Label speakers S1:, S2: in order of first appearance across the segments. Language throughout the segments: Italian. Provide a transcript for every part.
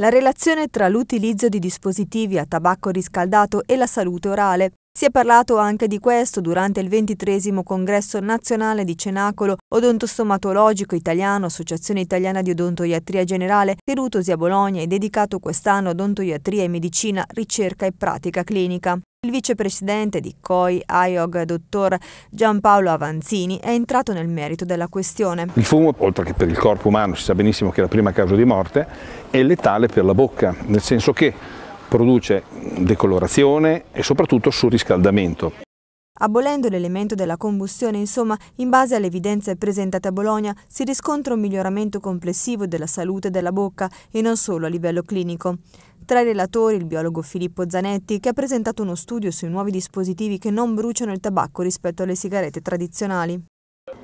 S1: La relazione tra l'utilizzo di dispositivi a tabacco riscaldato e la salute orale. Si è parlato anche di questo durante il ventitresimo congresso nazionale di Cenacolo Odontostomatologico Italiano, Associazione Italiana di Odontoiatria Generale, tenutosi a Bologna e dedicato quest'anno a odontoiatria e medicina, ricerca e pratica clinica. Il vicepresidente di COI AIOG, dottor Giampaolo Avanzini, è entrato nel merito della questione.
S2: Il fumo, oltre che per il corpo umano, si sa benissimo che è la prima causa di morte, è letale per la bocca, nel senso che produce decolorazione e soprattutto surriscaldamento.
S1: Abolendo l'elemento della combustione, insomma, in base alle evidenze presentate a Bologna, si riscontra un miglioramento complessivo della salute della bocca e non solo a livello clinico. Tra i relatori il biologo Filippo Zanetti, che ha presentato uno studio sui nuovi dispositivi che non bruciano il tabacco rispetto alle sigarette tradizionali.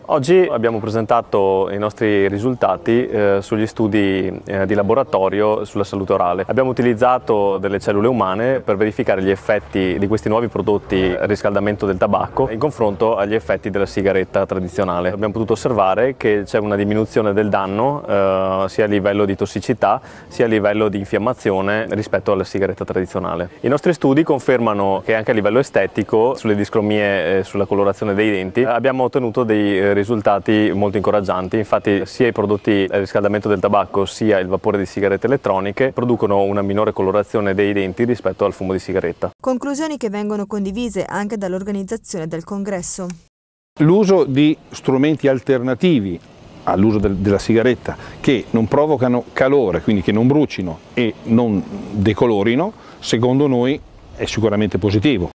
S3: Oggi abbiamo presentato i nostri risultati eh, sugli studi eh, di laboratorio sulla salute orale. Abbiamo utilizzato delle cellule umane per verificare gli effetti di questi nuovi prodotti eh, riscaldamento del tabacco in confronto agli effetti della sigaretta tradizionale. Abbiamo potuto osservare che c'è una diminuzione del danno eh, sia a livello di tossicità sia a livello di infiammazione rispetto alla sigaretta tradizionale. I nostri studi confermano che anche a livello estetico, sulle discromie e eh, sulla colorazione dei denti, abbiamo ottenuto dei eh, risultati molto incoraggianti, infatti sia i prodotti a riscaldamento del tabacco sia il vapore di sigarette elettroniche producono una minore colorazione dei denti rispetto al fumo di sigaretta.
S1: Conclusioni che vengono condivise anche dall'organizzazione del congresso.
S2: L'uso di strumenti alternativi all'uso del, della sigaretta che non provocano calore, quindi che non brucino e non decolorino, secondo noi è sicuramente positivo.